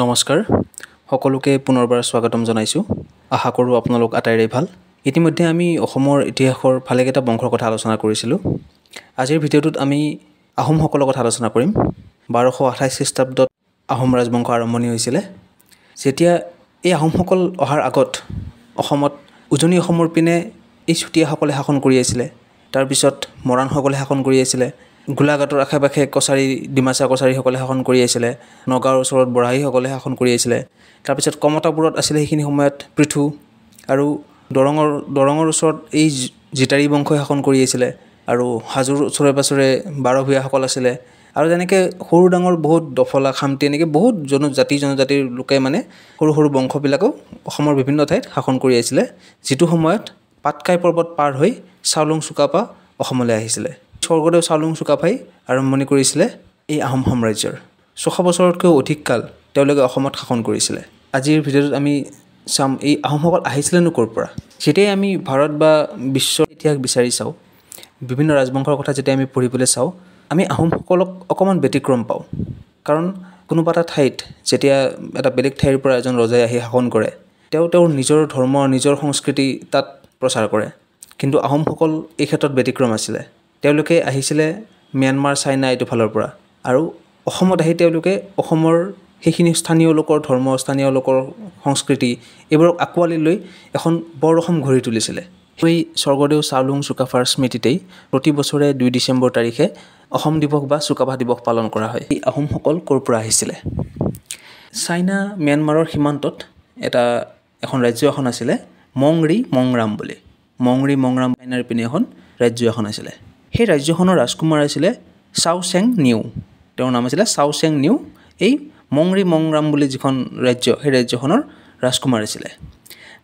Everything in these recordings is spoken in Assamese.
নমস্কাৰ সকলোকে পুনৰবাৰ স্বাগতম জনাইছোঁ আশা কৰোঁ আপোনালোক আটাইৰে ভাল ইতিমধ্যে আমি অসমৰ ইতিহাসৰ ভালেকেইটা বংশৰ কথা আলোচনা কৰিছিলোঁ আজিৰ ভিডিঅ'টোত আমি আহোমসকলৰ কথা আলোচনা কৰিম বাৰশ আঠাইছ খ্ৰীষ্টাব্দত আহোম ৰাজবংশ আৰম্ভণি হৈছিলে যেতিয়া এই আহোমসকল অহাৰ আগত অসমত উজনি অসমৰ পিনে এই চুতীয়াসকলে শাসন কৰি আছিলে তাৰপিছত মৰাণসকলে শাসন কৰি আছিলে গোলাঘাটৰ আশে পাশে কছাৰী ডিমাচা কছাৰীসকলে শাসন কৰি আছিলে নগাঁৱৰ ওচৰত বৰাহীসকলে শাসন কৰি আছিলে তাৰপিছত কমতাপুৰত আছিলে সেইখিনি সময়ত পৃথু আৰু দৰঙৰ দৰঙৰ ওচৰত এই জিতাৰী বংশই শাসন কৰি আছিলে আৰু হাজোৰ ওচৰে পাছৰে ভূঞাসকল আছিলে আৰু যেনেকৈ সৰু ডাঙৰ বহুত দফলা খামটি এনেকৈ বহুত জন জাতি জনজাতিৰ লোকে মানে সৰু সৰু বংশবিলাকো অসমৰ বিভিন্ন ঠাইত শাসন কৰি আছিলে যিটো সময়ত পাটকাই পৰ্বত পাৰ হৈ চাউলুং চুকাপা অসমলৈ আহিছিলে স্বৰ্গদেউ চাউলুং চুকাফাই আৰম্ভণি কৰিছিলে এই আহোম সাম্ৰাজ্যৰ ছশ বছৰতকৈও অধিক কাল তেওঁলোকে অসমত শাসন কৰিছিলে আজিৰ ভিডিঅ'টোত আমি চাম এই আহোমসকল আহিছিলেনো ক'ৰ পৰা যেতিয়াই আমি ভাৰত বা বিশ্বৰ ইতিহাস বিচাৰি চাওঁ বিভিন্ন ৰাজবংশৰ কথা যেতিয়া আমি পঢ়িবলৈ চাওঁ আমি আহোমসকলক অকণমান ব্যতিক্ৰম পাওঁ কাৰণ কোনোবা এটা ঠাইত যেতিয়া এটা বেলেগ ঠাইৰ পৰা এজন ৰজাই আহি শাসন কৰে তেওঁ তেওঁৰ নিজৰ ধৰ্ম নিজৰ সংস্কৃতি তাত প্ৰচাৰ কৰে কিন্তু আহোমসকল এই ক্ষেত্ৰত ব্যতিক্ৰম আছিলে তেওঁলোকে আহিছিলে ম্যানমাৰ চাইনা এইটো ফালৰ পৰা আৰু অসমত আহি তেওঁলোকে অসমৰ সেইখিনি স্থানীয় লোকৰ ধৰ্ম স্থানীয় লোকৰ সংস্কৃতি এইবোৰক আঁকোৱালি লৈ এখন বৰ অসম ঘূৰি তুলিছিলে সেই স্বৰ্গদেউ চাউলুং চুকাফাৰ স্মৃতিতেই প্ৰতি বছৰে দুই ডিচেম্বৰ তাৰিখে অসম দিৱস বা চুকাফা দিৱস পালন কৰা হয় এই আহোমসকল ক'ৰ পৰা আহিছিলে চাইনা ম্যানমাৰৰ সীমান্তত এটা এখন ৰাজ্য এখন আছিলে মংৰি মংৰাম বুলি মংৰি মংৰাম চাইনাৰ পিনে এখন ৰাজ্য এখন আছিলে সেই ৰাজ্যখনৰ ৰাজকুমাৰ আছিলে চাওচেং নিউ তেওঁৰ নাম আছিলে চাওচেং নিউ এই মংৰি মংৰাম বুলি যিখন ৰাজ্য সেই ৰাজ্যখনৰ ৰাজকুমাৰ আছিলে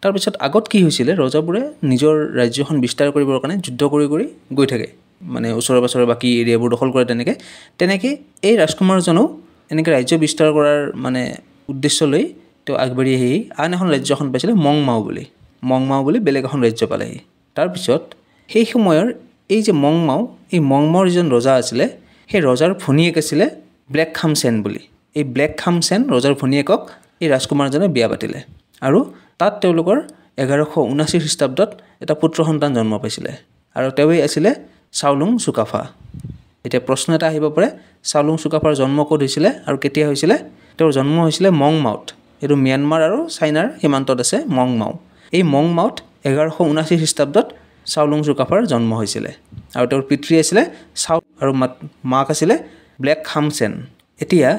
তাৰপিছত আগত কি হৈছিলে ৰজাবোৰে নিজৰ ৰাজ্যখন বিস্তাৰ কৰিবৰ কাৰণে যুদ্ধ কৰি কৰি গৈ থাকে মানে ওচৰে পাছৰে বাকী এৰিয়াবোৰ দখল কৰে তেনেকৈ তেনেকৈ এই ৰাজকুমাৰজনো এনেকৈ ৰাজ্য বিস্তাৰ কৰাৰ মানে উদ্দেশ্য লৈ তেওঁ আগবাঢ়ি আহি আন এখন ৰাজ্য এখন পাইছিলে মংমাও বুলি মংমাও বুলি বেলেগ এখন ৰাজ্য পালেহি তাৰপিছত সেই সময়ৰ এই যে মংমাও এই মংমাওৰ যিজন ৰজা আছিলে সেই ৰজাৰ ভনীয়েক আছিলে ব্লেক খাম চেন বুলি এই ব্লেক খাম চেন ৰজাৰ ভনীয়েকক এই ৰাজকুমাৰজনে বিয়া পাতিলে আৰু তাত তেওঁলোকৰ এঘাৰশ ঊনাশী খ্ৰীষ্টাব্দত এটা পুত্ৰ সন্তান জন্ম পাইছিলে আৰু তেওঁৱেই আছিলে চাউলুং চুকাফা এতিয়া প্ৰশ্ন এটা আহিব পাৰে চাউলুং চুকাফাৰ জন্ম ক'ত হৈছিলে আৰু কেতিয়া হৈছিলে তেওঁৰ জন্ম হৈছিলে মং মাউত এইটো ম্যানমাৰ আৰু চাইনাৰ সীমান্তত আছে মং মাও এই মং মাউত এঘাৰশ ঊনাশী খ্ৰীষ্টাব্দত চাওলুং চুকাফাৰ জন্ম হৈছিলে আৰু তেওঁৰ পিতৃ আছিলে চাও আৰু মাত মাক আছিলে ব্লেক খামচেন এতিয়া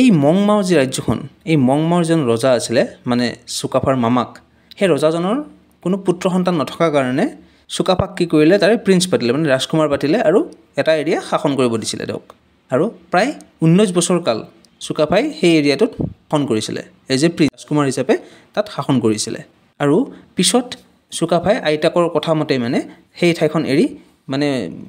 এই মংমাও যি ৰাজ্যখন এই মংমাওৰ যেন ৰজা আছিলে মানে চুকাফাৰ মামাক সেই ৰজাজনৰ কোনো পুত্ৰ সন্তান নথকাৰ কাৰণে চুকাফাক কি কৰিলে তাৰে প্ৰিন্স পাতিলে মানে ৰাজকুমাৰ পাতিলে আৰু এটা এৰিয়া শাসন কৰিব দিছিলে তেওঁক আৰু প্ৰায় ঊনৈছ বছৰ কাল চুকাফাই সেই এৰিয়াটোত শাসন কৰিছিলে এজ এ প্ৰিন্স ৰাজকুমাৰ হিচাপে তাত শাসন কৰিছিলে আৰু পিছত চুকা ভাই আইতাকৰ কথামতে মানে সেই ঠাইখন এৰি মানে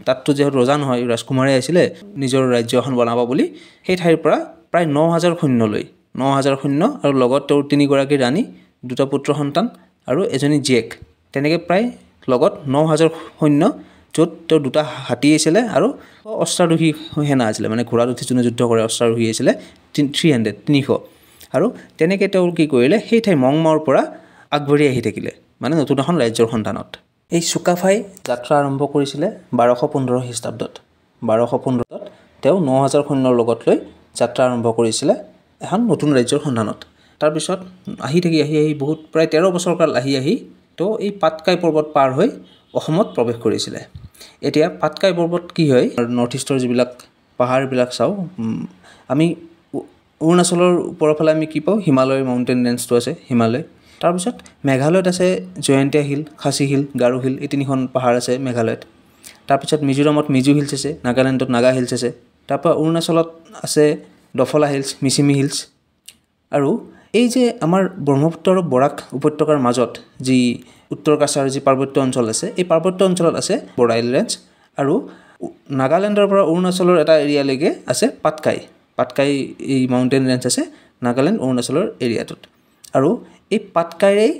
তাততো যিহেতু ৰজা নহয় ৰাজকুমাৰে আছিলে নিজৰ ৰাজ্য এখন বনাব বুলি সেই ঠাইৰ পৰা প্ৰায় ন হাজাৰ সৈন্যলৈ ন হাজাৰ সৈন্য আৰু লগত তেওঁৰ তিনিগৰাকী ৰাণী দুটা পুত্ৰ সন্তান আৰু এজনী জীয়েক তেনেকৈ প্ৰায় লগত ন হাজাৰ সৈন্য য'ত তেওঁ দুটা হাতী আছিলে আৰু অস্ত্ৰাৰোহী সেনা আছিলে মানে ঘোঁৰাত উঠি যোনে যুদ্ধ কৰে অস্ত্ৰাৰোহী আছিলে থ্ৰী হাণ্ড্ৰেড তিনিশ আৰু তেনেকৈ তেওঁ কি কৰিলে সেই ঠাই মংমাৰ পৰা আগবাঢ়ি আহি থাকিলে মানে নতুন এখন ৰাজ্যৰ সন্তানত এই চুকাফাই যাত্ৰা আৰম্ভ কৰিছিলে বাৰশ পোন্ধৰ খ্ৰীষ্টাব্দত বাৰশ পোন্ধৰত তেওঁ ন হাজাৰ সৈন্যৰ লগত লৈ যাত্ৰা আৰম্ভ কৰিছিলে এখন নতুন ৰাজ্যৰ সন্ধানত তাৰপিছত আহি থাকি আহি আহি বহুত প্ৰায় তেৰ বছৰ কাল আহি আহি তেওঁ এই পাটকাই পৰ্বত পাৰ হৈ অসমত প্ৰৱেশ কৰিছিলে এতিয়া পাটকাই পৰ্বত কি হয় নৰ্থ ইষ্টৰ যিবিলাক পাহাৰবিলাক চাওঁ আমি অৰুণাচলৰ ওপৰৰ ফালে আমি কি পাওঁ হিমালয় মাউণ্টেইন ৰেঞ্জটো আছে হিমালয় তাৰপিছত মেঘালয়ত আছে Jaintia hill Khasi hill Garo hill এই তিনিখন পাহাৰ আছে মেঘালয়ত তাৰপিছত মিজোৰামত মিজু হিলছ আছে নাগালেণ্ডত নাগা হিলছ আছে তাৰপৰা অৰুণাচলত আছে দফলা হিলছ মিচিমি হিলছ আৰু এই যে আমাৰ ব্ৰহ্মপুত্ৰ আৰু বৰাক উপত্যকাৰ মাজত যি উত্তৰ কাছাৰ যি পাৰ্বত্য অঞ্চল আছে এই পাৰ্বত্য অঞ্চলত আছে বৰাইল ৰেঞ্জ আৰু নাগালেণ্ডৰ পৰা অৰুণাচলৰ এটা এৰিয়ালৈকে আছে পাটকাই পাটকাই এই মাউণ্টেইন ৰেঞ্জ আছে নাগালেণ্ড অৰুণাচলৰ এৰিয়াটোত আৰু এই পাটকাইৰেই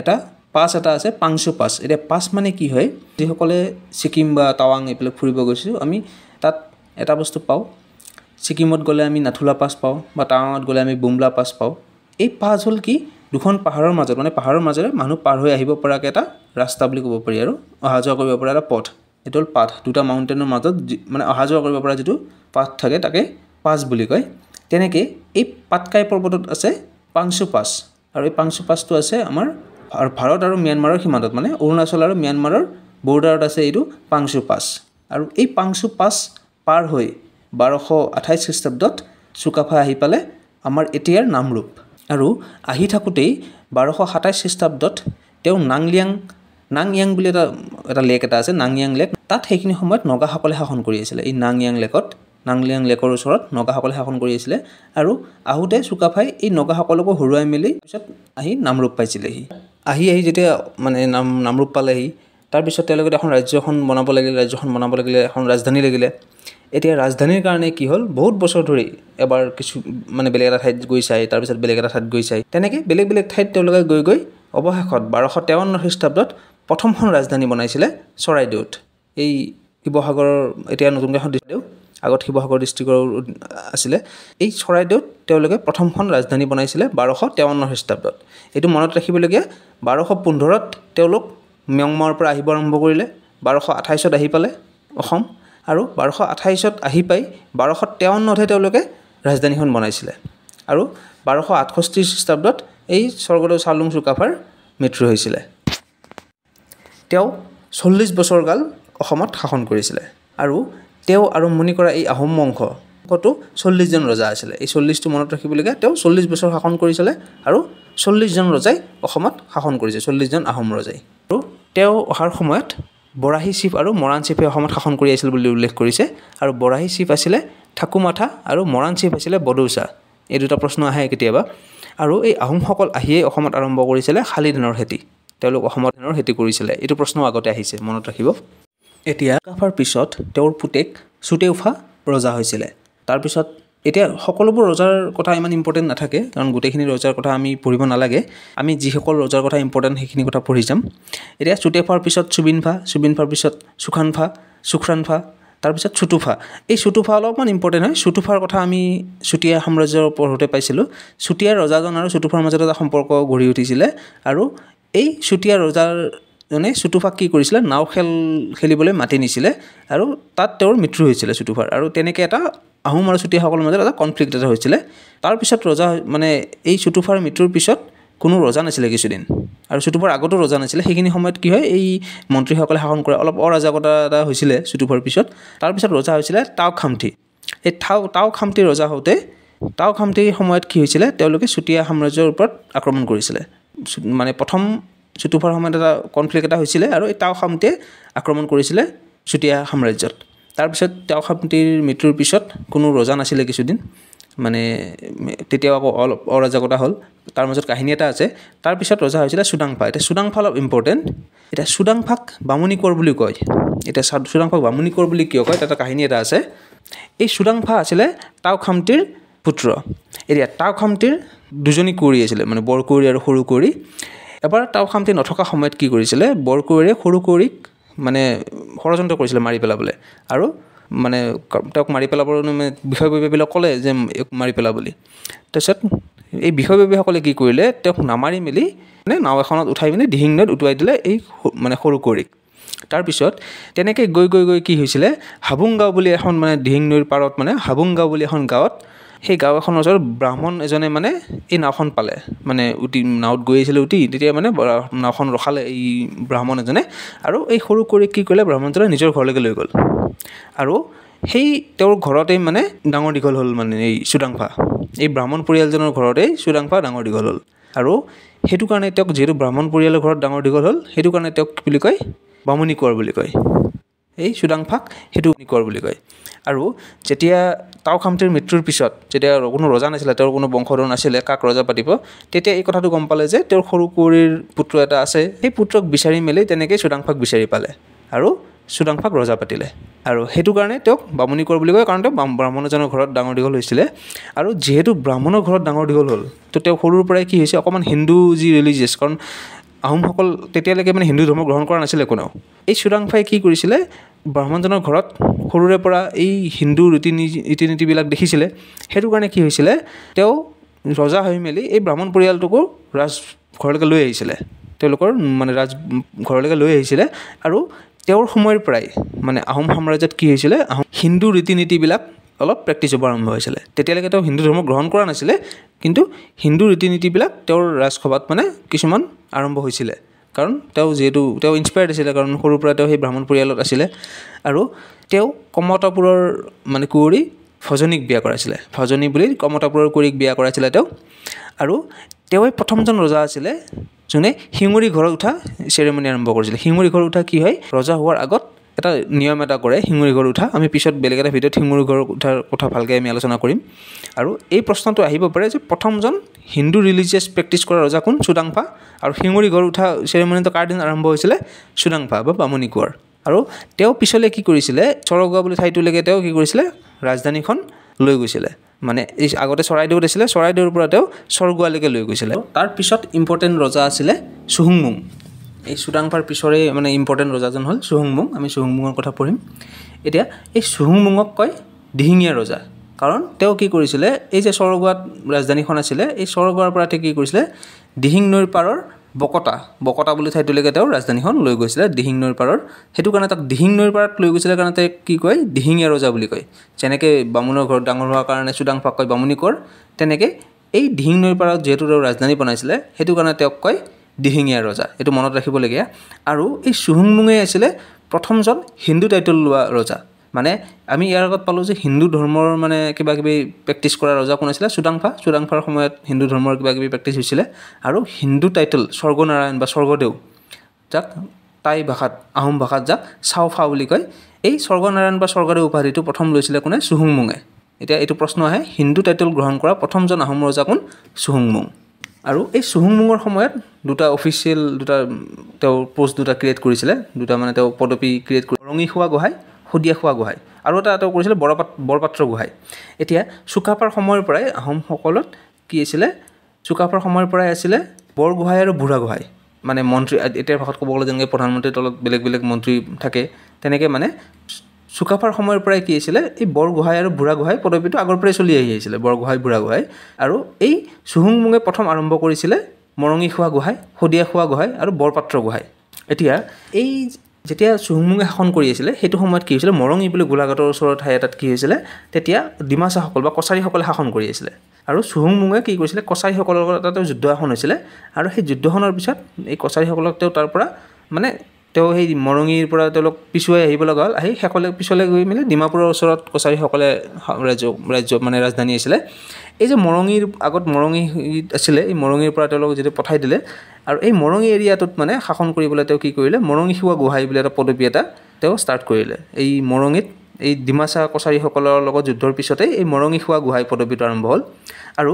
এটা পাছ এটা আছে পাংচু পাছ এতিয়া পাছ মানে কি হয় যিসকলে ছিকিম বা টাৱাং এইবিলাক ফুৰিব গৈছোঁ আমি তাত এটা বস্তু পাওঁ ছিকিমত গ'লে আমি নাথুলা পাছ পাওঁ বা টাৱাঙত গ'লে আমি বুমলা পাছ পাওঁ এই পাছ হ'ল কি দুখন পাহাৰৰ মাজত মানে পাহাৰৰ মাজেৰে মানুহ পাৰ হৈ আহিব পৰাকৈ এটা ৰাস্তা বুলি ক'ব পাৰি আৰু অহা যোৱা কৰিব পৰা এটা পথ এইটো হ'ল পাথ দুটা মাউণ্টেইনৰ মাজত যি মানে অহা যোৱা কৰিব পৰা যিটো পাথ থাকে তাকে পাছ বুলি কয় তেনেকৈ এই পাটকাই পৰ্বতত আছে পাংচু পাছ আৰু এই পাংচু পাছটো আছে আমাৰ ভাৰত আৰু ম্যানমাৰৰ সীমান্তত মানে অৰুণাচল আৰু ম্যানমাৰৰ বৰ্ডাৰত আছে এইটো পাংচু পাছ আৰু এই পাংচু পাছ পাৰ হৈ বাৰশ আঠাইছ খ্ৰীষ্টাব্দত চুকাফা আহি পালে আমাৰ এতিয়াৰ নামৰূপ আৰু আহি থাকোঁতেই বাৰশ সাতাইছ খ্ৰীষ্টাব্দত তেওঁ নাংলিয়াং নাংয়াং বুলি এটা এটা লেক এটা আছে নাংয়াং লেক তাত সেইখিনি সময়ত নগাসকলে শাসন কৰি আছিলে এই নাংয়াং লেকত নাংলিয়াং লেকৰ ওচৰত নগাসকলে শাসন কৰি আছিলে আৰু আহোঁতে চুকাফাই এই নগাসকলকো হৰুৱাই মেলি পিছত আহি নামৰূপ পাইছিলেহি আহি আহি যেতিয়া মানে নাম নামৰূপ পালেহি তাৰপিছত তেওঁলোকে এখন ৰাজ্যখন বনাব লাগিলে ৰাজ্যখন বনাব লাগিলে এখন ৰাজধানী লাগিলে এতিয়া ৰাজধানীৰ কাৰণে কি হ'ল বহুত বছৰ ধৰি এবাৰ কিছু মানে বেলেগ এটা ঠাইত গৈ চাই তাৰপিছত বেলেগ এটা ঠাইত গৈ চাই তেনেকৈ বেলেগ বেলেগ ঠাইত তেওঁলোকে গৈ গৈ অৱশেষত বাৰশ তেৱন্ন খ্ৰীষ্টাব্দত প্ৰথমখন ৰাজধানী বনাইছিলে চৰাইদেউত এই শিৱসাগৰৰ এতিয়া নতুনকৈ এখন আগত শিৱসাগৰ ডিষ্ট্ৰিক্টৰ আছিলে এই চৰাইদেউত তেওঁলোকে প্ৰথমখন ৰাজধানী বনাইছিলে বাৰশ তেৱন্ন খ্ৰীষ্টাব্দত এইটো মনত ৰাখিবলগীয়া বাৰশ পোন্ধৰত তেওঁলোক ম্যংমাৰ পৰা আহিব আৰম্ভ কৰিলে বাৰশ আঠাইছত আহি পালে অসম আৰু বাৰশ আঠাইছত আহি পাই বাৰশ তেৱন্নতহে তেওঁলোকে ৰাজধানীখন বনাইছিলে আৰু বাৰশ আঠষষ্ঠি খ্ৰীষ্টাব্দত এই স্বৰ্গদেউ চালুং চুকাফাৰ মৃত্যু হৈছিলে তেওঁ চল্লিছ বছৰকাল অসমত শাসন কৰিছিলে আৰু তেওঁ আৰু কৰা এই আহোম বংশ কতো চল্লিছজন ৰজা আছিলে এই চল্লিছটো মনত ৰাখিবলগীয়া তেওঁ চল্লিছ বছৰ শাসন কৰিছিলে আৰু চল্লিছজন ৰজাই অসমত শাসন কৰিছে চল্লিছজন আহোম ৰজাই আৰু তেওঁ অহাৰ সময়ত বৰাহী চিফ আৰু মৰাণ চিফে অসমত শাসন কৰি আছিল বুলি উল্লেখ কৰিছে আৰু বৰাহী চিফ আছিলে ঠাকুমাথা আৰু মৰাণ চিফ আছিলে বডৌচা এই দুটা প্ৰশ্ন আহে কেতিয়াবা আৰু এই আহোমসকল আহিয়েই অসমত আৰম্ভ কৰিছিলে শালি ধানৰ খেতি তেওঁলোক অসমত ধানৰ খেতি কৰিছিলে এইটো প্ৰশ্ন আগতে আহিছে মনত ৰাখিব এতিয়া কাফাৰ পিছত তেওঁৰ পুতেক চুটে উফা ৰজা হৈছিলে তাৰপিছত এতিয়া সকলোবোৰ ৰজাৰ কথা ইমান ইম্পৰ্টেণ্ট নাথাকে কাৰণ গোটেইখিনি ৰজাৰ কথা আমি পঢ়িব নালাগে আমি যিসকল ৰজাৰ কথা ইম্পৰ্টেণ্ট সেইখিনি কথা পঢ়ি যাম এতিয়া চুটেফাৰ পিছত চুবিনফা চুবিনফাৰ পিছত চুখানফা চুখ্ৰানফা তাৰপিছত চুটুফা এই চুটুফা অলপমান ইম্পৰ্টেণ্ট হয় চুটুফাৰ কথা আমি চুতীয়া সাম্ৰাজ্যৰ ওপৰতে পাইছিলোঁ চুতীয়া ৰজাজন আৰু চুটুফাৰ মাজত এটা সম্পৰ্ক গঢ়ি উঠিছিলে আৰু এই চুতীয়া ৰজাৰ মানে চুটুফাক কি কৰিছিলে নাও খেল খেলিবলৈ মাতি নিছিলে আৰু তাত তেওঁৰ মৃত্যু হৈছিলে চুটুফাৰ আৰু তেনেকৈ এটা আহোম আৰু চুটিয়াসকলৰ মাজত এটা কনফ্লিক্ট এটা হৈছিলে তাৰপিছত ৰজা মানে এই চুটুফাৰ মৃত্যুৰ পিছত কোনো ৰজা নাছিলে কিছুদিন আৰু চুটুফাৰ আগতো ৰজা নাছিলে সেইখিনি সময়ত কি হয় এই মন্ত্ৰীসকলে শাসন কৰে অলপ অৰাজকতা এটা হৈছিলে চুটুফাৰ পিছত তাৰপিছত ৰজা হৈছিলে টাও খামঠি এই থাও টাও খামটি ৰজা হওঁতে টাও খামটিৰ সময়ত কি হৈছিলে তেওঁলোকে চুটিয়া সাম্ৰাজ্যৰ ওপৰত আক্ৰমণ কৰিছিলে মানে প্ৰথম চুটুফাৰ সময়ত এটা কনফ্লিক্ট এটা হৈছিলে আৰু এই টাওখামতিয়ে আক্ৰমণ কৰিছিলে চুতীয়া সাম্ৰাজ্যত তাৰপিছত টাওখামতিৰ মৃত্যুৰ পিছত কোনো ৰজা নাছিলে কিছুদিন মানে তেতিয়াও আকৌ অল অৰাজকতা হ'ল তাৰ মাজত কাহিনী এটা আছে তাৰপিছত ৰজা হৈছিলে চুদাংফা এতিয়া চুদাংফা অলপ ইম্পৰ্টেণ্ট এতিয়া চুদাংফাক বামুণী কোঁৱৰ বুলি কয় এতিয়া চা চুদাংফাক বামুণী কোঁৱৰ বুলি কিয় কয় এটা কাহিনী এটা আছে এই চুদাংফা আছিলে টাওখামতিৰ পুত্ৰ এতিয়া টাওখামতিৰ দুজনী কুঁৱৰী আছিলে মানে বৰ কুঁৱৰী আৰু সৰু কুঁৱৰী এবাৰ তাও খামতি নথকা সময়ত কি কৰিছিলে বৰকুঁৱৰীয়ে সৰু কুঁৱৰীক মানে ষড়যন্ত্ৰ কৰিছিলে মাৰি পেলাবলৈ আৰু মানে তেওঁক মাৰি পেলাবৰ মানে বিষয়ববীয়াবিলাক ক'লে যে মাৰি পেলাব বুলি তাৰপিছত এই বিষয়ববীয়াসকলে কি কৰিলে তেওঁক নামাৰি মেলি মানে নাও এখনত উঠাই পিনে দিহিং নৈত উটুৱাই দিলে এই মানে সৰু কুঁৱৰীক তাৰপিছত তেনেকৈ গৈ গৈ গৈ কি হৈছিলে হাবুং গাঁও বুলি এখন মানে দিহিং নৈৰ পাৰত মানে হাবুং গাঁও বুলি এখন গাঁৱত সেই গাঁও এখনৰ ওচৰত ব্ৰাহ্মণ এজনে মানে এই নাওখন পালে মানে উটি নাওত গৈ আছিলে উটি তেতিয়া মানে নাওখন ৰখালে এই ব্ৰাহ্মণ এজনে আৰু এই সৰু কৰি কি কৰিলে ব্ৰাহ্মণজনে নিজৰ ঘৰলৈকে লৈ গ'ল আৰু সেই তেওঁৰ ঘৰতেই মানে ডাঙৰ দীঘল হ'ল মানে এই চুদাংফা এই ব্ৰাহ্মণ পৰিয়ালজনৰ ঘৰতেই চুদাংফা ডাঙৰ দীঘল হ'ল আৰু সেইটো কাৰণে তেওঁক যিহেতু ব্ৰাহ্মণ পৰিয়ালৰ ঘৰত ডাঙৰ দীঘল হ'ল সেইটো কাৰণে তেওঁক কি বুলি কয় বামুণী কোঁৱৰ বুলি কয় এই চুদাংফাক সেইটো নিকৰ বুলি কয় আৰু যেতিয়া তাও খামটিৰ মৃত্যুৰ পিছত যেতিয়া কোনো ৰজা নাছিলে তেওঁৰ কোনো বংশধৰ নাছিলে কাক ৰজা পাতিব তেতিয়া এই কথাটো গম পালে যে তেওঁৰ সৰু কুঁৱৰীৰ পুত্ৰ এটা আছে সেই পুত্ৰক বিচাৰি মেলি তেনেকৈ চুদাংফাক বিচাৰি পালে আৰু চুদাংফাক ৰজা পাতিলে আৰু সেইটো কাৰণে তেওঁক বামুণি কৰ বুলি কয় কাৰণ তেওঁ ব্ৰাহ্মণজনৰ ঘৰত ডাঙৰ দীঘল হৈছিলে আৰু যিহেতু ব্ৰাহ্মণৰ ঘৰত ডাঙৰ দীঘল হ'ল তো তেওঁ সৰুৰ পৰাই কি হৈছে অকণমান হিন্দু যি ৰিলিজিয়াছ কাৰণ আহোমসকল তেতিয়ালৈকে মানে হিন্দু ধৰ্ম গ্ৰহণ কৰা নাছিলে কোনেও এই চোৰাংফাই কি কৰিছিলে ব্ৰাহ্মণজনৰ ঘৰত সৰুৰে পৰা এই হিন্দু ৰীতি নীতি ৰীতি নীতিবিলাক দেখিছিলে সেইটো কাৰণে কি হৈছিলে তেওঁ ৰজা হৈ মেলি এই ব্ৰাহ্মণ পৰিয়ালটোকো ৰাজ ঘৰলৈকে লৈ আহিছিলে তেওঁলোকৰ মানে ৰাজ ঘৰলৈকে লৈ আহিছিলে আৰু তেওঁৰ সময়ৰ পৰাই মানে আহোম সাম্ৰাজ্যত কি হৈছিলে আহোম হিন্দু ৰীতি নীতিবিলাক অলপ প্ৰেক্টিছ হ'ব আৰম্ভ হৈছিলে তেতিয়ালৈকে তেওঁ হিন্দু ধৰ্ম গ্ৰহণ কৰা নাছিলে কিন্তু হিন্দু ৰীতি নীতিবিলাক তেওঁৰ ৰাজসভাত মানে কিছুমান আৰম্ভ হৈছিলে কাৰণ তেওঁ যিহেতু তেওঁ ইনস্পায়াৰ্ড আছিলে কাৰণ সৰুৰ পৰা তেওঁ সেই ব্ৰাহ্মণ পৰিয়ালত আছিলে আৰু তেওঁ কমতাপুৰৰ মানে কুঁৱৰী ভজনীক বিয়া কৰাইছিলে ভজনী বুলি কমতাপুৰৰ কুঁৱৰীক বিয়া কৰাইছিলে তেওঁ আৰু তেওঁৱে প্ৰথমজন ৰজা আছিলে যোনে শিঙৰি ঘৰত উঠা চেৰেমনি আৰম্ভ কৰিছিলে শিঙৰি ঘৰত উঠা কি হয় ৰজা হোৱাৰ আগত এটা নিয়ম এটা কৰে শিঙৰি ঘৰ উঠা আমি পিছত বেলেগ এটা ভিডিঅ'ত শিঙৰি ঘৰ উঠাৰ কথা ভালকৈ আমি আলোচনা কৰিম আৰু এই প্ৰশ্নটো আহিব পাৰে যে প্ৰথমজন হিন্দু ৰিলিজিয়াছ প্ৰেক্টিচ কৰা ৰজা কোন চুদাংফা আৰু শিঙৰি ঘৰ উঠা চেৰেমনিটো কাৰ দিন আৰম্ভ হৈছিলে চুদাংফা বা বামুণী কোঁৱৰ আৰু তেওঁ পিছলৈ কি কৰিছিলে চৰগোৱা বুলি ঠাইটোলৈকে তেওঁ কি কৰিছিলে ৰাজধানীখন লৈ গৈছিলে মানে এই আগতে চৰাইদেউত আছিলে চৰাইদেউৰ পৰা তেওঁ স্বৰ্গোৱালৈকে লৈ গৈছিলে তাৰপিছত ইম্পৰ্টেণ্ট ৰজা আছিলে চুহুংমুং এই চুদাংফাৰ পিছৰে মানে ইম্পৰ্টেণ্ট ৰজাজন হ'ল চুহুংমুং আমি চুহুংমুঙৰ কথা পঢ়িম এতিয়া এই চুহুংমুঙক কয় দিহিঙীয়া ৰজা কাৰণ তেওঁ কি কৰিছিলে এই যে স্বৰগোৱাত ৰাজধানীখন আছিলে এই স্বৰগোৱাৰ পৰা তেওঁ কি কৰিছিলে দিহিং নৈৰ পাৰৰ বকতা বকতা বুলি ঠাইটোলৈকে তেওঁ ৰাজধানীখন লৈ গৈছিলে দিহিং নৈৰ পাৰৰ সেইটো কাৰণে তাক দিহিং নৈৰ পাৰত লৈ গৈছিলে কাৰণে তেওঁ কি কয় দিহিঙীয়া ৰজা বুলি কয় যেনেকৈ বামুণৰ ঘৰত ডাঙৰ হোৱাৰ কাৰণে চুদাংফাক কয় বামুণী কৰ তেনেকৈ এই দিহিং নৈৰ পাৰত যিহেতু তেওঁ ৰাজধানী বনাইছিলে সেইটো কাৰণে তেওঁক কয় দিহিঙীয়া ৰজা এইটো মনত ৰাখিবলগীয়া আৰু এই চুহুংমুঙেই আছিলে প্ৰথমজন হিন্দু টাইটল লোৱা ৰজা মানে আমি ইয়াৰ আগত পালোঁ যে হিন্দু ধৰ্মৰ মানে কিবা কিবি প্ৰেক্টিচ কৰা ৰজা কোন আছিলে চুদাংফা চুদাংফাৰ সময়ত হিন্দু ধৰ্মৰ কিবা কিবি প্ৰেক্টিচ হৈছিলে আৰু হিন্দু টাইটেল স্বৰ্গনাৰায়ণ বা স্বৰ্গদেউ যাক টাই ভাষাত আহোম ভাষাত যাক চাওফা বুলি কয় এই স্বৰ্গনাৰায়ণ বা স্বৰ্গদেউ উপাধিটো প্ৰথম লৈছিলে কোনে চুহুংমুঙে এতিয়া এইটো প্ৰশ্ন আহে হিন্দু টাইটল গ্ৰহণ কৰা প্ৰথমজন আহোম ৰজা কোন চুহুংমুং আৰু এই চুহুংমুঙৰ সময়ত দুটা অফিচিয়েল দুটা তেওঁ পোষ্ট দুটা ক্ৰিয়েট কৰিছিলে দুটা মানে তেওঁ পদবী ক্ৰিয়েট কৰি ৰঙী খোৱা গোহাঁই শদিয়া খোৱা গোহাঁই আৰু এটা তেওঁ কৰিছিলে বৰপাত বৰপাত্ৰ গোহাঁই এতিয়া চুকাফাৰ সময়ৰ পৰাই আহোমসকলত কি আছিলে চুকাফাৰ সময়ৰ পৰাই আছিলে বৰগোহাঁই আৰু বুঢ়া গোহাঁই মানে মন্ত্ৰী এতিয়াৰ ভাষাত ক'ব গ'লে যেনেকৈ প্ৰধানমন্ত্ৰীৰ তলত বেলেগ বেলেগ মন্ত্ৰী থাকে তেনেকৈ মানে চুকাফাৰ সময়ৰ পৰাই কি আছিলে এই বৰগোহাঁই আৰু বুঢ়াগোহাঁই পদবীটো আগৰ পৰাই চলি আহি আহিছিলে বৰগোহাঁই বুঢ়াগোহাঁই আৰু এই চুহুংমুঙে প্ৰথম আৰম্ভ কৰিছিলে মৰঙি খোৱা গোহাঁই শদিয়া খোৱা গোহাঁই আৰু বৰপাত্ৰ গোহাঁই এতিয়া এই যেতিয়া চুহুংমুঙে শাসন কৰি আছিলে সেইটো সময়ত কি হৈছিলে মৰঙি বুলি গোলাঘাটৰ ওচৰৰ ঠাই এটাত কি হৈছিলে তেতিয়া ডিমাচাসকল বা কছাৰীসকলে শাসন কৰি আছিলে আৰু চুহুংমুঙে কি কৰিছিলে কছাৰীসকলৰ লগত এটা তেওঁ যুদ্ধ এখন হৈছিলে আৰু সেই যুদ্ধখনৰ পিছত এই কছাৰীসকলক তেওঁ তাৰ পৰা মানে তেওঁ সেই মৰঙিৰ পৰা তেওঁলোক পিছুৱাই আহিব লগা হ'ল আহি শেষলৈ পিছলৈ গৈ মেলি ডিমাপুৰৰ ওচৰত কছাৰীসকলে ৰাজ্য ৰাজ্য মানে ৰাজধানী আছিলে এই যে মৰঙিৰ আগত মৰঙিত আছিলে এই মৰঙিৰ পৰা তেওঁলোক যিটো পঠাই দিলে আৰু এই মৰঙি এৰিয়াটোত মানে শাসন কৰিবলৈ তেওঁ কি কৰিলে মৰঙি শিৱা গোহাঁই বুলি এটা পদবী এটা তেওঁ ষ্টাৰ্ট কৰিলে এই মৰঙিত এই ডিমাচা কছাৰীসকলৰ লগত যুদ্ধৰ পিছতেই এই মৰঙি শিৱা গোহাঁই পদবীটো আৰম্ভ হ'ল আৰু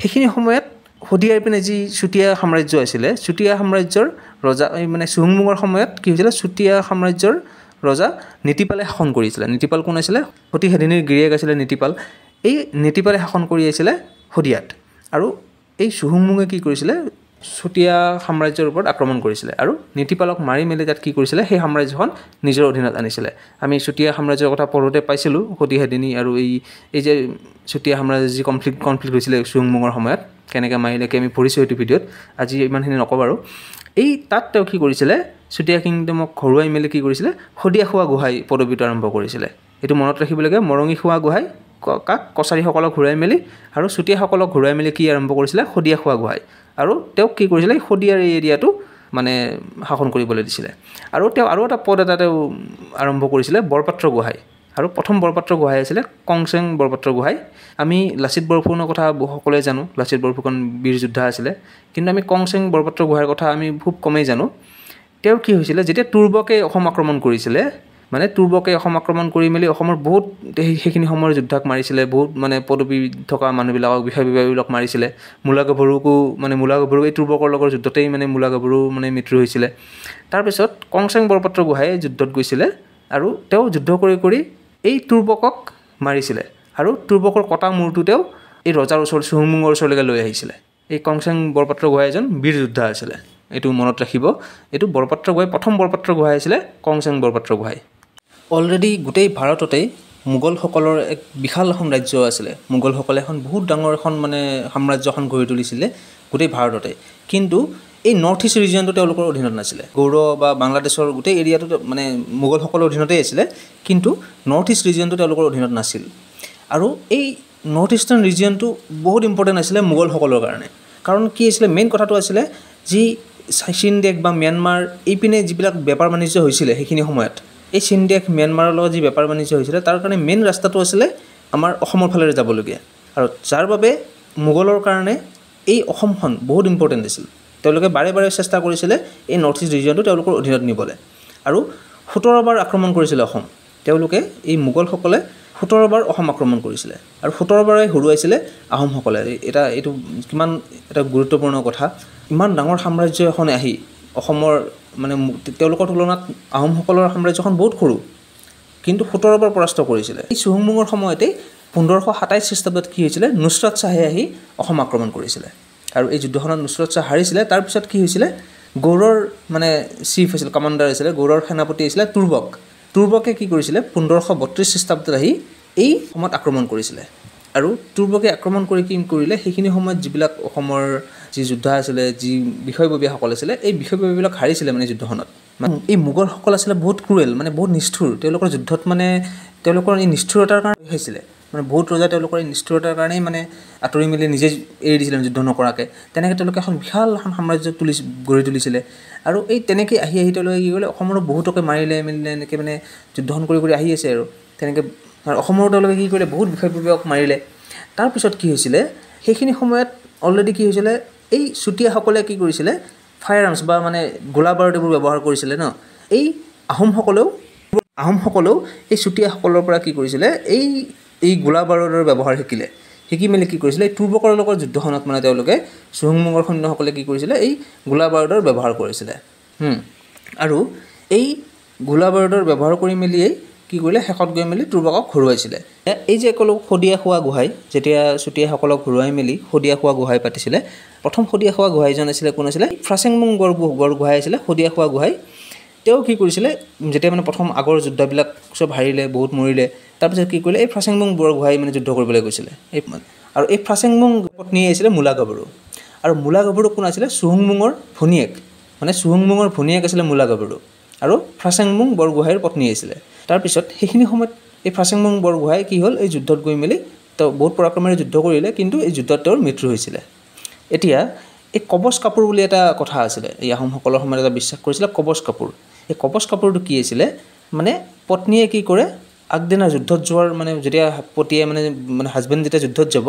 সেইখিনি সময়ত শদিয়াৰ পিনে যি চুতীয়া সাম্ৰাজ্য আছিলে চুতীয়া সাম্ৰাজ্যৰ ৰজা এই মানে চুহুংমুঙৰ সময়ত কি হৈছিলে চুতীয়া সাম্ৰাজ্যৰ ৰজা নীতিপালে শাসন কৰিছিলে নীতিপাল কোন আছিলে সতি হেদিনীৰ গিৰিয়েক আছিলে নীতিপাল এই নীতিপালে শাসন কৰি আছিলে শদিয়াত আৰু এই চুহুংমুঙে কি কৰিছিলে চুতীয়া সাম্ৰাজ্যৰ ওপৰত আক্ৰমণ কৰিছিলে আৰু নীতিপালক মাৰি মেলি তাত কি কৰিছিলে সেই সাম্ৰাজ্যখন নিজৰ অধীনত আনিছিলে আমি চুতীয়া সাম্ৰাজ্যৰ কথা পঢ়োঁতে পাইছিলোঁ সতি আৰু এই এই যে চুতীয়া সাম্ৰাজ্য যি কনফ্লিক্ট কনফ্লিক্ট হৈছিলে চুহুংমুঙৰ সময়ত কেনেকৈ মাৰিলে কি আমি ফুৰিছোঁ এইটো ভিডিঅ'ত আজি ইমানখিনি নক'ব আৰু এই তাত তেওঁ কি কৰিছিলে চুতীয়া কিংডমক ঘৰুৱাই মেলি কি কৰিছিলে শদিয়া খোৱা গোহাঁই পদবীটো আৰম্ভ কৰিছিলে এইটো মনত ৰাখিব লাগে মৰঙি খোৱা গোহাঁই কাক কছাৰীসকলক ঘূৰাই মেলি আৰু চুতীয়াসকলক ঘূৰাই মেলি কি আৰম্ভ কৰিছিলে শদিয়া খোৱা গোহাঁই আৰু তেওঁক কি কৰিছিলে এই শদিয়াৰ এই এৰিয়াটো মানে শাসন কৰিবলৈ দিছিলে আৰু তেওঁ আৰু এটা পদ এটা তেওঁ আৰম্ভ কৰিছিলে বৰপাত্ৰ গোহাঁই আৰু প্ৰথম বৰপাত্ৰ গোহাঁই আছিলে কংচেং বৰপাত্ৰ গোহাঁই আমি লাচিত বৰফুকনৰ কথা সকলোৱে জানো লাচিত বৰফুকন বীৰ যোদ্ধা আছিলে কিন্তু আমি কংচেং বৰপাত্ৰ গোহাঁইৰ কথা আমি খুব কমেই জানো তেওঁ কি হৈছিলে যেতিয়া তুৰ্বকে অসম আক্ৰমণ কৰিছিলে মানে তুৰ্বকে অসম আক্ৰমণ কৰি মেলি অসমৰ বহুত সেইখিনি সময়ৰ যোদ্ধাক মাৰিছিলে বহুত মানে পদবী থকা মানুহবিলাকক বিষয় বিভাগবিলাক মাৰিছিলে মূলা গাভৰুকো মানে মূলা গভৰু এই তুৰ্বকৰ লগৰ যুদ্ধতেই মানে মূলা গাভৰু মানে মৃত্যু হৈছিলে তাৰপিছত কংচেং বৰপাত্ৰ গোহাঁই যুদ্ধত গৈছিলে আৰু তেওঁ যুদ্ধ কৰি কৰি এই তুৰ্বকক মাৰিছিলে আৰু তুৰ্বকৰ কটা মূৰটো তেওঁ এই ৰজাৰ ওচৰ চুহুমুঙৰ ওচৰলৈকে লৈ আহিছিলে এই কংচেং বৰপাত্ৰ গোহাঁই এজন বীৰ যোদ্ধা আছিলে এইটো মনত ৰাখিব এইটো বৰপাত্ৰ গোহাঁই প্ৰথম বৰপাত্ৰ গোহাঁই আছিলে কংচেং বৰপাত্ৰ গোহাঁই অলৰেডি গোটেই ভাৰততেই মোগলসকলৰ এক বিশাল সাম্ৰাজ্য আছিলে মোগলসকলে এখন বহুত ডাঙৰ এখন মানে সাম্ৰাজ্যখন গঢ়ি তুলিছিলে গোটেই ভাৰততে কিন্তু এই নৰ্থ ইষ্ট ৰিজনটো তেওঁলোকৰ অধীনত নাছিলে গৌৰৱ বা বাংলাদেশৰ গোটেই এৰিয়াটো মানে মোগলসকলৰ অধীনতেই আছিলে কিন্তু নৰ্থ ইষ্ট ৰিজনটো তেওঁলোকৰ অধীনত নাছিল আৰু এই নৰ্থ ইষ্টাৰ্ণ ৰিজনটো বহুত ইম্পৰ্টেণ্ট আছিলে মোগলসকলৰ কাৰণে কাৰণ কি আছিলে মেইন কথাটো আছিলে যি চীন দেশ বা ম্যানমাৰ এইপিনে যিবিলাক বেপাৰ বাণিজ্য হৈছিলে সেইখিনি সময়ত এই চীন দেশ ম্যানমাৰৰ লগত যি বেপাৰ বাণিজ্য হৈছিলে তাৰ কাৰণে মেইন ৰাস্তাটো আছিলে আমাৰ অসমৰ ফালেৰে যাবলগীয়া আৰু যাৰ বাবে মোগলৰ কাৰণে এই অসমখন বহুত ইম্পৰ্টেণ্ট আছিল তেওঁলোকে বাৰে বাৰে চেষ্টা কৰিছিলে এই নৰ্থ ইষ্ট ৰিজনটো তেওঁলোকৰ অধীনত নিবলৈ আৰু সোতৰবাৰ আক্ৰমণ কৰিছিলে অসম তেওঁলোকে এই মোগলসকলে সোতৰবাৰ অসম আক্ৰমণ কৰিছিলে আৰু সোতৰবাৰে হৰুৱাইছিলে আহোমসকলে এটা এইটো কিমান এটা গুৰুত্বপূৰ্ণ কথা ইমান ডাঙৰ সাম্ৰাজ্য এখন আহি অসমৰ মানে তেওঁলোকৰ তুলনাত আহোমসকলৰ সাম্ৰাজ্যখন বহুত সৰু কিন্তু সোতৰবাৰ পৰাস্ত কৰিছিলে এই চুহুংমুঙৰ সময়তেই পোন্ধৰশ সাতাইছ খ্ৰীষ্টাব্দত কি হৈছিলে নুচৰাত শ্বাহে আহি অসম আক্ৰমণ কৰিছিলে আৰু এই যুদ্ধখনত নুচৰত শ্বাহ হাৰিছিলে তাৰপিছত কি হৈছিলে গৌৰৰ মানে চিফ আছিলে কমাণ্ডাৰ আছিলে গৌৰৰ সেনাপতি আছিলে তুৰ্বক তুৰ্বকে কি কৰিছিলে পোন্ধৰশ বত্ৰিছ খ্ৰীষ্টাব্দত আহি এই সময়ত আক্ৰমণ কৰিছিলে আৰু তুৰ্বকে আক্ৰমণ কৰি কি কৰিলে সেইখিনি সময়ত যিবিলাক অসমৰ যি যুদ্ধ আছিলে যি বিষয়ববীয়াসকল আছিলে এই বিষয়ববীয়াবিলাক হাৰিছিলে মানে যুদ্ধখনত মানে এই মোগলসকল আছিলে বহুত ক্ৰুৱেল মানে বহুত নিষ্ঠুৰ তেওঁলোকৰ যুদ্ধত মানে তেওঁলোকৰ এই নিষ্ঠুৰতাৰ কাৰণে হৈছিলে মানে বহুত ৰজা তেওঁলোকৰ এই নিষ্ঠুৰতাৰ কাৰণেই মানে আঁতৰি মেলি নিজে এৰি দিছিলে যুদ্ধ নকৰাকৈ তেনেকৈ তেওঁলোকে এখন বিশাল এখন সাম্ৰাজ্য তুলি গঢ়ি তুলিছিলে আৰু এই তেনেকৈ আহি আহি তেওঁলোকে কি কৰিলে অসমৰ বহুতকে মাৰিলে মেলিলে এনেকৈ মানে যুদ্ধখন কৰি কৰি আহি আছে আৰু তেনেকৈ অসমৰ তেওঁলোকে কি কৰিলে বহুত বিষয়বীয়ক মাৰিলে তাৰপিছত কি হৈছিলে সেইখিনি সময়ত অলৰেডি কি হৈছিলে এই চুতীয়াসকলে কি কৰিছিলে ফায়াৰ আৰ্মছ বা মানে গোলা বাৰুদ এইবোৰ ব্যৱহাৰ কৰিছিলে ন এই আহোমসকলেও আহোমসকলেও এই চুতীয়াসকলৰ পৰা কি কৰিছিলে এই এই গোলা বাৰুদৰ ব্যৱহাৰ শিকিলে শিকি মেলি কি কৰিছিলে এই তুৰ্বকৰ লগত যুদ্ধখনত মানে তেওঁলোকে চুহংমুঙৰ সৈন্যসকলে কি কৰিছিলে এই গোলা বাৰুদৰ ব্যৱহাৰ কৰিছিলে আৰু এই গোলা বাৰুদৰ ব্যৱহাৰ কৰি মেলিয়েই কি কৰিলে শেষত গৈ মেলি তুৰ্বকক হৰুৱাইছিলে এই যে ক'লোঁ শদিয়া খোৱা গোহাঁই যেতিয়া চুতীয়াসকলক হৰুৱাই মেলি শদিয়া খোৱা গোহাঁই পাতিছিলে প্ৰথম শদিয়া খোৱা গোহাঁইজন আছিলে কোন আছিলে ফ্ৰাচেংমুং গড় গড়গোহাই আছিলে শদিয়া খোৱা গোহাঁই তেওঁ কি কৰিছিলে যেতিয়া মানে প্ৰথম আগৰ যুদ্ধবিলাক চব হাৰিলে বহুত মৰিলে তাৰপিছত কি কৰিলে এই ফ্ৰাচেংমুং বৰগোহাঁই মানে যুদ্ধ কৰিবলৈ গৈছিলে এই আৰু এই ফ্ৰাচেংমুং পত্নী আছিলে মূলা গাভৰু আৰু মূলা গাভৰু কোন আছিলে চুহংমুঙৰ ভনীয়েক মানে চুহংমুঙৰ ভনীয়েক আছিলে মূলা গাভৰু আৰু ফ্ৰাচেংমুং বৰগোহাঁইৰ পত্নী আছিলে তাৰপিছত সেইখিনি সময়ত এই ফ্ৰাচেংমুং বৰগোহাঁই কি হ'ল এই যুদ্ধত গৈ মেলি তেওঁ বহুত পৰাক্ৰমেৰে যুদ্ধ কৰিলে কিন্তু এই যুদ্ধত তেওঁৰ মৃত্যু হৈছিলে এতিয়া এই কবচ কাপোৰ বুলি এটা কথা আছিলে এই আহোমসকলৰ সময়ত এটা বিশ্বাস কৰিছিলে কবচ কাপোৰ এই কবচ কাপোৰটো কি আছিলে মানে পত্নীয়ে কি কৰে আগদিনা যুদ্ধত যোৱাৰ মানে যেতিয়া পতিয়ে মানে মানে হাজবেণ্ড যেতিয়া যুদ্ধত যাব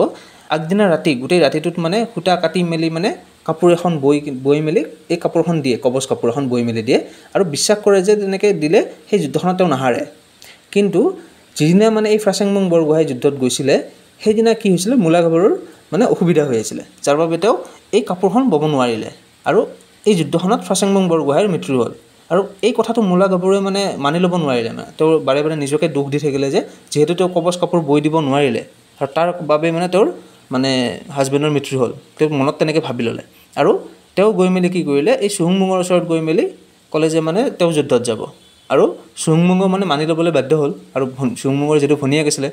আগদিনা ৰাতি গোটেই ৰাতিটোত মানে সূতা কাটি মেলি মানে কাপোৰ এখন বৈ বৈ মেলি এই কাপোৰখন দিয়ে কবচ কাপোৰ এখন বৈ মেলি দিয়ে আৰু বিশ্বাস কৰে যে তেনেকৈ দিলে সেই যুদ্ধখনত তেওঁ নাহাৰে কিন্তু যিদিনা মানে এই ফ্ৰাচেংমুং বৰগোহাঁই যুদ্ধত গৈছিলে সেইদিনা কি হৈছিলে মূলা গাভৰুৰ মানে অসুবিধা হৈ আছিলে যাৰ বাবে তেওঁ এই কাপোৰখন ব'ব নোৱাৰিলে আৰু এই যুদ্ধখনত ফ্ৰাচেংমুং বৰগোহাঁইৰ মৃত্যু হ'ল আৰু এই কথাটো মূলা গাভৰুৱে মানে মানি ল'ব নোৱাৰিলে মানে তেওঁ বাৰে বাৰে নিজকে দুখ দি থাকিলে যে যিহেতু তেওঁ কবচ কাপোৰ বৈ দিব নোৱাৰিলে আৰু তাৰ বাবে মানে তেওঁৰ মানে হাজবেণ্ডৰ মৃত্যু হ'ল তেওঁ মনত তেনেকৈ ভাবি ল'লে আৰু তেওঁ গৈ মেলি কি কৰিলে এই চুহুংমুঙৰ ওচৰত গৈ মেলি ক'লে যে মানে তেওঁ যুদ্ধত যাব আৰু চুহংমুঙৰ মানে মানি ল'বলৈ বাধ্য হ'ল আৰু চুহংমুঙৰ যিটো ভনীয়েক আছিলে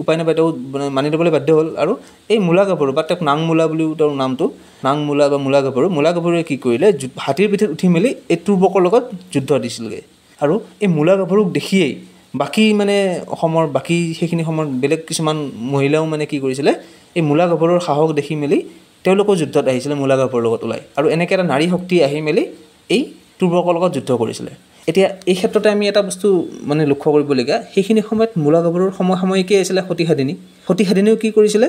উপায় নাপায় তেওঁ মানে মানি ল'বলৈ বাধ্য হ'ল আৰু এই মূলা গাভৰু বা তেওঁক নাংমূলা বুলিও তেওঁৰ নামটো নাংমূলা বা মূলা গাভৰু মূলা গাভৰুৱে কি কৰিলে হাতীৰ পিঠিত উঠি মেলি এই তুৰ্বকৰ লগত যুদ্ধ দিছিলগৈ আৰু এই মূলা গাভৰুক দেখিয়েই বাকী মানে অসমৰ বাকী সেইখিনি সময়ত বেলেগ কিছুমান মহিলাও মানে কি কৰিছিলে এই মূলা গাভৰুৰ সাহস দেখি মেলি তেওঁলোকো যুদ্ধত আহিছিলে মূলা গাভৰুৰ লগত ওলাই আৰু এনেকৈ এটা নাৰী শক্তি আহি মেলি এই তুৰ্বকৰ লগত যুদ্ধ কৰিছিলে এতিয়া এই ক্ষেত্ৰতে আমি এটা বস্তু মানে লক্ষ্য কৰিবলগীয়া সেইখিনি সময়ত মূলা গাভৰুৰ সময় সাময়িকেই আছিলে সতী সাধিনী সতী সাধিনীও কি কৰিছিলে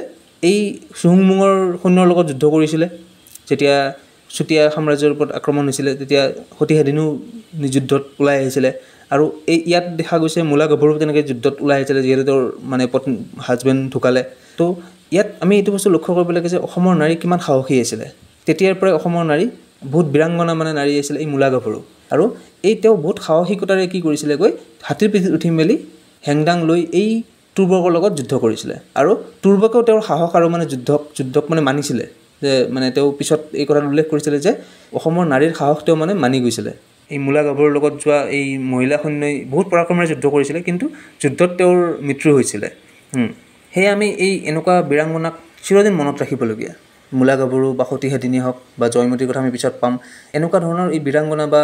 এই চুহুংমুঙৰ সৈন্যৰ লগত যুদ্ধ কৰিছিলে যেতিয়া চুতীয়া সাম্ৰাজ্যৰ ওপৰত আক্ৰমণ হৈছিলে তেতিয়া সতী সাধিনীও যুদ্ধত ওলাই আহিছিলে আৰু এই ইয়াত দেখা গৈছে মূলা গাভৰু তেনেকৈ যুদ্ধত ওলাই আহিছিলে যিহেতু তেওঁৰ মানে পত্নী হাজবেণ্ড ঢুকালে তো ইয়াত আমি এইটো বস্তু লক্ষ্য কৰিব লাগে যে অসমৰ নাৰী কিমান সাহসী আছিলে তেতিয়াৰ পৰাই অসমৰ নাৰী বহুত বীৰাংগনা মানে নাৰী আছিলে এই মূলা গাভৰু আৰু এই তেওঁ বহুত সাহসিকতাৰে কি কৰিছিলে গৈ হাতীৰ পিঠিত উঠি মেলি হেংদাং লৈ এই তুৰ্বকৰ লগত যুদ্ধ কৰিছিলে আৰু তুৰ্বকেও তেওঁৰ সাহস আৰু মানে যুদ্ধক যুদ্ধক মানে মানিছিলে যে মানে তেওঁ পিছত এই কথাটো উল্লেখ কৰিছিলে যে অসমৰ নাৰীৰ সাহস তেওঁ মানে মানি গৈছিলে এই মূলা গাভৰুৰ লগত যোৱা এই মহিলা সৈন্যই বহুত পৰাক্ৰমেৰে যুদ্ধ কৰিছিলে কিন্তু যুদ্ধত তেওঁৰ মৃত্যু হৈছিলে সেয়ে আমি এই এনেকুৱা বীৰাংগনাক চিৰদিন মনত ৰাখিবলগীয়া মূলা গাভৰু বা সতীহাদিনী হওক বা জয়মতীৰ কথা আমি পিছত পাম এনেকুৱা ধৰণৰ এই বীৰাংগনা বা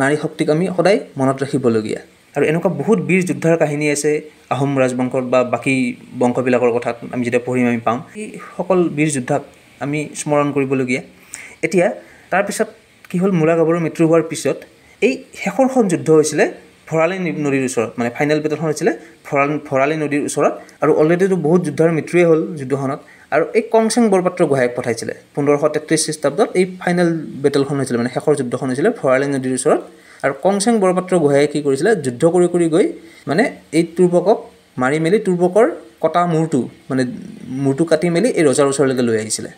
নাৰী শক্তিক আমি সদায় মনত ৰাখিবলগীয়া আৰু এনেকুৱা বহুত বীৰ যুদ্ধৰ কাহিনী আছে আহোম ৰাজবংশৰ বা বাকী বংশবিলাকৰ কথাত আমি যেতিয়া পঢ়িম আমি পাওঁ সেইসকল বীৰ যোদ্ধাক আমি স্মৰণ কৰিবলগীয়া এতিয়া তাৰপিছত কি হ'ল মূলা গাবৰ মৃত্যু হোৱাৰ পিছত এই শেষৰখন যুদ্ধ হৈছিলে ভঁৰালী নদীৰ ওচৰত মানে ফাইনেল বেটলখন হৈছিলে ভঁৰাল ভঁৰালী নদীৰ ওচৰত আৰু অলৰেডিতো বহুত যুদ্ধৰ মৃত্যুৱেই হ'ল যুদ্ধখনত আৰু এই কংচেং বৰপাত্ৰ গোহাঁক পঠাইছিলে পোন্ধৰশ তেত্ৰিছ খ্ৰীষ্টাব্দত এই ফাইনেল বেটেলখন হৈছিলে মানে শেষৰ যুদ্ধখন হৈছিলে ভৰালী নদীৰ ওচৰত আৰু কংচেং বৰপাত্ৰ গোহাঁয়ে কি কৰিছিলে যুদ্ধ কৰি কৰি গৈ মানে এই তুৰ্বকক মাৰি মেলি তুৰ্বকৰ কটা মূৰটো মানে মূৰটো কাটি মেলি এই ৰজাৰ ওচৰলৈকে লৈ আহিছিলে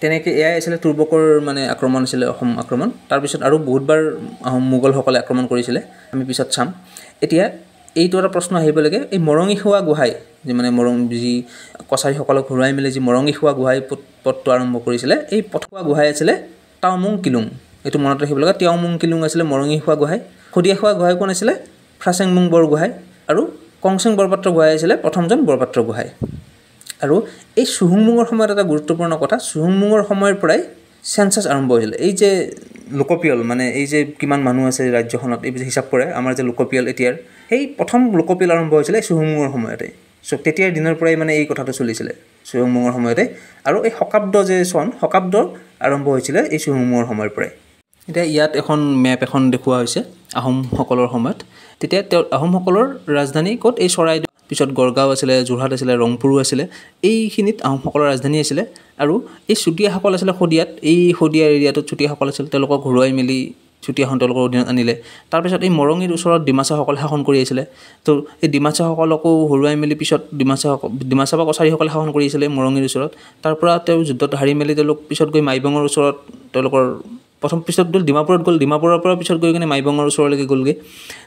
তেনেকৈ এয়াই আছিলে তুৰ্বকৰ মানে আক্ৰমণ আছিলে অসম আক্ৰমণ তাৰপিছত আৰু বহুতবাৰ আহোম মোগলসকলে আক্ৰমণ কৰিছিলে আমি পিছত চাম এতিয়া এইটো এটা প্ৰশ্ন আহিব লাগে এই মৰঙি সেৱা গোহাঁই যি মানে মৰং যি কছাৰীসকলক ঘূৰাই মেলি যি খোৱা গোহাঁই পথটো আৰম্ভ কৰিছিলে এই পথোৱা গোহাঁই আছিলে টাওমুং কিলুং এইটো মনত ৰাখিব লগা টিয়ামুং কিলুং আছিলে মৰঙীখোৱা গোহাঁই খোৱা গোহাঁই কোন আছিলে ফ্ৰাচেংমুং বৰগোহাঁই আৰু কংচিং বৰপাত্ৰ গোহাঁই আছিলে প্ৰথমজন বৰপাত্ৰ গোহাঁই আৰু এই চুহুংমুঙৰ সময়ত এটা গুৰুত্বপূৰ্ণ কথা চুহুংমুঙৰ সময়ৰ পৰাই চেঞ্চাছ আৰম্ভ হৈছিলে এই যে লোকপিয়ল মানে এই যে কিমান মানুহ আছে ৰাজ্যখনত এই যে হিচাপ কৰে আমাৰ যে লোকপিয়ল এতিয়াৰ সেই প্ৰথম লোকপিয়ল আৰম্ভ হৈছিলে চুহুংমুঙৰ সময়তে চ' তেতিয়াৰ দিনৰ পৰাই মানে এই কথাটো চলিছিলে চুহুংমুঙৰ সময়তে আৰু এই শকাব্দ যে চন শকাব্দ আৰম্ভ হৈছিলে এই চুহুংমুঙৰ সময়ৰ পৰাই এতিয়া ইয়াত এখন মেপ এখন দেখুওৱা হৈছে আহোমসকলৰ সময়ত তেতিয়া তেওঁ আহোমসকলৰ ৰাজধানী ক'ত এই চৰাইদেউ পিছত গড়গাঁও আছিলে যোৰহাট আছিলে ৰংপুৰো আছিলে এইখিনিত আহোমসকলৰ ৰাজধানী আছিলে আৰু এই চুতীয়াসকল আছিলে শদিয়াত এই শদিয়া এৰিয়াটোত চুতীয়াসকল আছিলে তেওঁলোকক ঘূৰাই মেলি চুতীয়া তেওঁলোকৰ অধীনত আনিলে তাৰপিছত এই মৰঙিৰ ওচৰত ডিমাচাসকল শাসন কৰি আছিলে তো এই ডিমাচাসকলকো হৰুৱাই মেলি পিছত ডিমাচাসকল ডিমাচা বা কছাৰীসকলে শাসন কৰি আছিলে মৰঙিৰ ওচৰত তাৰ পৰা তেওঁ যুদ্ধত হাৰি মেলি তেওঁলোক পিছত গৈ মাইবঙৰ ওচৰত তেওঁলোকৰ প্ৰথম পিছত গ'ল ডিমাপুৰত গ'ল ডিমাপুৰৰ পৰা পিছত গৈ কিনে মাইবঙৰ ওচৰলৈকে গ'লগৈ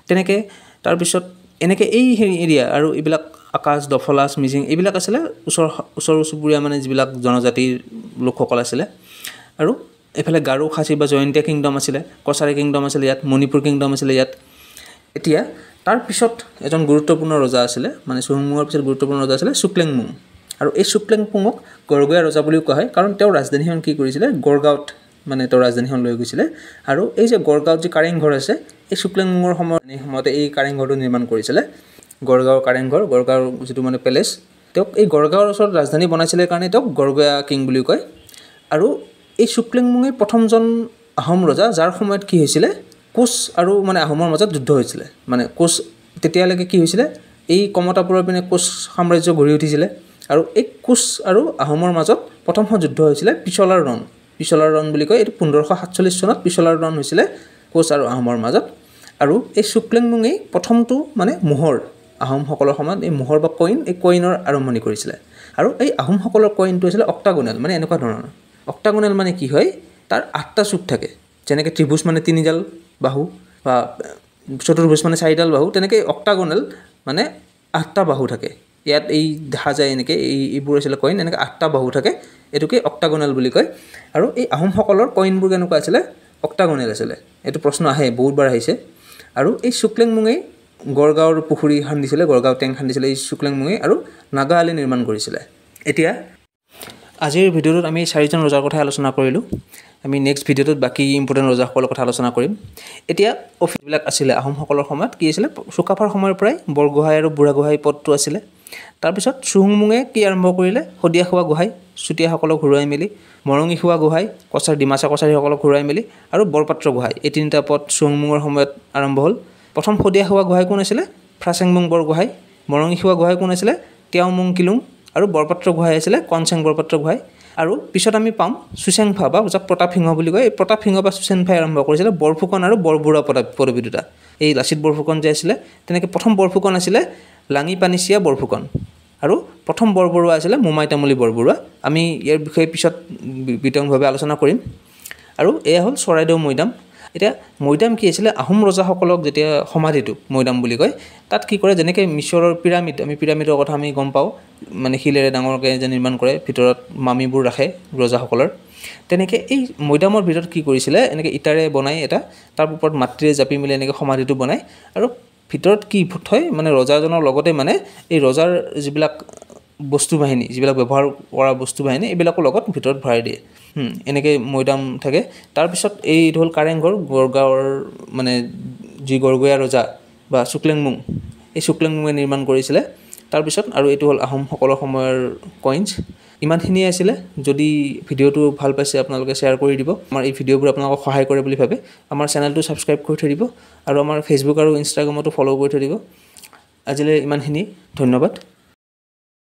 তেনেকৈ তাৰপিছত এনেকৈ এই হেৰি এৰিয়া আৰু এইবিলাক আকাশ দফলাচ মিজিং এইবিলাক আছিলে ওচৰ ওচৰ চুবুৰীয়া মানে যিবিলাক জনজাতিৰ লোকসকল আছিলে আৰু এইফালে গাৰু খাচী বা জয়ন্তীয়া কিংডম আছিলে কছাৰী কিংডম আছিলে ইয়াত মণিপুৰ কিংডম আছিলে ইয়াত এতিয়া তাৰ পিছত এজন গুৰুত্বপূৰ্ণ ৰজা আছিলে মানে চুহুংমুঙৰ পিছত গুৰুত্বপূৰ্ণ ৰজা আছিলে চুকলেংমুং আৰু এই চুকলেংমুঙক গৰগৈয়া ৰজা বুলিও কোৱা হয় কাৰণ তেওঁ ৰাজধানীখন কি কৰিছিলে গড়গাঁৱত মানে তেওঁ ৰাজধানীখন লৈ গৈছিলে আৰু এই যে গড়গাঁৱত যি কাৰেংঘৰ আছে এই চুকলেংমুঙৰ সময় এই সময়তে এই কাৰেংঘৰটো নিৰ্মাণ কৰিছিলে গড়গাঁৱৰ কাৰেংঘৰ গড়গাঁৱৰ যিটো মানে পেলেচ তেওঁক এই গড়গাঁৱৰ ওচৰত ৰাজধানী বনাইছিলে কাৰণে তেওঁক গড়গয়া কিং বুলিও কয় আৰু এই চুকলিংমুঙেই প্ৰথমজন আহোম ৰজা যাৰ সময়ত কি হৈছিলে কোচ আৰু মানে আহোমৰ মাজত যুদ্ধ হৈছিলে মানে কোচ তেতিয়ালৈকে কি হৈছিলে এই কমতাপুৰৰ পিনে কোচ সাম্ৰাজ্য গঢ়ি উঠিছিলে আৰু এই কোচ আৰু আহোমৰ মাজত প্ৰথমখন যুদ্ধ হৈছিলে পিছলাৰ ৰণ পিছলাৰ ৰণ বুলি কয় এইটো পোন্ধৰশ সাতচল্লিছ চনত পিছলাৰ ৰণ হৈছিলে কোচ আৰু আহোমৰ মাজত আৰু এই চুকলিংমুঙেই প্ৰথমটো মানে মোহৰ আহোমসকলৰ সময়ত এই মোহৰ বা কইন এই কইনৰ আৰম্ভণি কৰিছিলে আৰু এই আহোমসকলৰ কইনটো হৈছিলে অক্টাগোনেল মানে এনেকুৱা ধৰণৰ অক্টাগনেল মানে কি হয় তাৰ আঠটা চুট থাকে যেনেকৈ ত্ৰিভুজ মানে তিনিডাল বাহু বা চতুৰ্ভুজ মানে চাৰিডাল বাহু তেনেকৈ অক্টাগনেল মানে আঠটা বাহু থাকে ইয়াত এই দেখা যায় এনেকৈ এই এইবোৰ আছিলে কইন এনেকৈ আঠটা বাহু থাকে এইটোকে অক্টাগনেল বুলি কয় আৰু এই আহোমসকলৰ কইনবোৰ কেনেকুৱা আছিলে অক্টাগনেল আছিলে এইটো প্ৰশ্ন আহে বহুতবাৰ আহিছে আৰু এই চুকলেংমুঙেই গড়গাঁৱৰ পুখুৰী খান্দিছিলে গড়গাঁও টেং খান্দিছিলে এই চুকলেংমুঙেই আৰু নাগা আলি নিৰ্মাণ কৰিছিলে এতিয়া আজিৰ ভিডিঅ'টোত আমি চাৰিজন ৰজাৰ কথা আলোচনা কৰিলোঁ আমি নেক্সট ভিডিঅ'টোত বাকী ইম্পৰ্টেণ্ট ৰজাসকলৰ কথা আলোচনা কৰিম এতিয়া অফিচবিলাক আছিলে আহোমসকলৰ সময়ত কি আছিলে চুকাফাৰ সময়ৰ পৰাই বৰগোহাঁই আৰু বুঢ়াগোহাঁই পদটো আছিলে তাৰপিছত চুহুংমুঙে কি আৰম্ভ কৰিলে শদিয়া খোৱা গোহাঁই চুতীয়াসকলক ঘূৰাই মেলি মৰঙী খোৱা গোহাঁই কছাৰী ডিমাচা কছাৰীসকলক ঘূৰাই মেলি আৰু বৰপাত্ৰ গোহাঁই এই তিনিটা পদ চুহুংমুঙৰ সময়ত আৰম্ভ হ'ল প্ৰথম শদিয়া খোৱা গোহাঁই কোন আছিলে ফ্ৰাচেংমুং বৰগোহাঁই মৰঙী খোৱা গোহাঁই কোন আছিলে তেওঁমুং কিলুং আৰু বৰপাত্ৰ গোহাঁই আছিলে কনচেং বৰপাত্ৰ গোহাঁই আৰু পিছত আমি পাম চুচেংফা বা যাক প্ৰতাপ সিংহ বুলি কয় এই প্ৰতাপ সিংহ বা চুচেংফাই আৰম্ভ কৰিছিলে বৰফুকন আৰু বৰবুৰা পদাপ পদবী দুটা এই লাচিত বৰফুকন যে আছিলে তেনেকৈ প্ৰথম বৰফুকন আছিলে লাঙি পানীচিয়া বৰফুকন আৰু প্ৰথম বৰবৰুৱা আছিলে মোমাই তামুলী বৰবৰুৱা আমি ইয়াৰ বিষয়ে পিছত বিতংভাৱে আলোচনা কৰিম আৰু এয়া হ'ল চৰাইদেউ মৈদাম এতিয়া মৈদাম কি আছিলে আহোম ৰজাসকলক যেতিয়া সমাধিটো মৈদাম বুলি কয় তাত কি কৰে যেনেকৈ মিছৰৰ পিৰামিড আমি পিৰামিডৰ কথা আমি গম পাওঁ মানে শিলেৰে ডাঙৰকৈ যে নিৰ্মাণ কৰে ভিতৰত মামিবোৰ ৰাখে ৰজাসকলৰ তেনেকৈ এই মৈদামৰ ভিতৰত কি কৰিছিলে এনেকৈ ইটাৰে বনাই এটা তাৰ ওপৰত মাতৃৰে জাপি মেলি এনেকৈ সমাধিটো বনায় আৰু ভিতৰত কি থয় মানে ৰজাজনৰ লগতে মানে এই ৰজাৰ যিবিলাক বস্তু বাহিনী যিবিলাক ব্যৱহাৰ কৰা বস্তু বাহিনী এইবিলাকৰ লগত ভিতৰত ভৰাই দিয়ে এনেকৈ মৈদাম থাকে তাৰপিছত এই এইটো হ'ল কাৰেংঘৰ গড়গাঁৱৰ মানে যি গড়গয়া ৰজা বা চুকলেংমুং এই চুকলেংমুঙে নিৰ্মাণ কৰিছিলে তাৰপিছত আৰু এইটো হ'ল আহোম সকলো সময়ৰ কইঞ্চ ইমানখিনিয়ে আছিলে যদি ভিডিঅ'টো ভাল পাইছে আপোনালোকে শ্বেয়াৰ কৰি দিব আমাৰ এই ভিডিঅ'বোৰ আপোনালোকক সহায় কৰে বুলি ভাবে আমাৰ চেনেলটো ছাবস্ক্ৰাইব কৰি থৈ দিব আৰু আমাৰ ফেচবুক আৰু ইনষ্টাগ্ৰামতো ফ'ল' কৰি থৈ দিব আজিলৈ ইমানখিনি ধন্যবাদ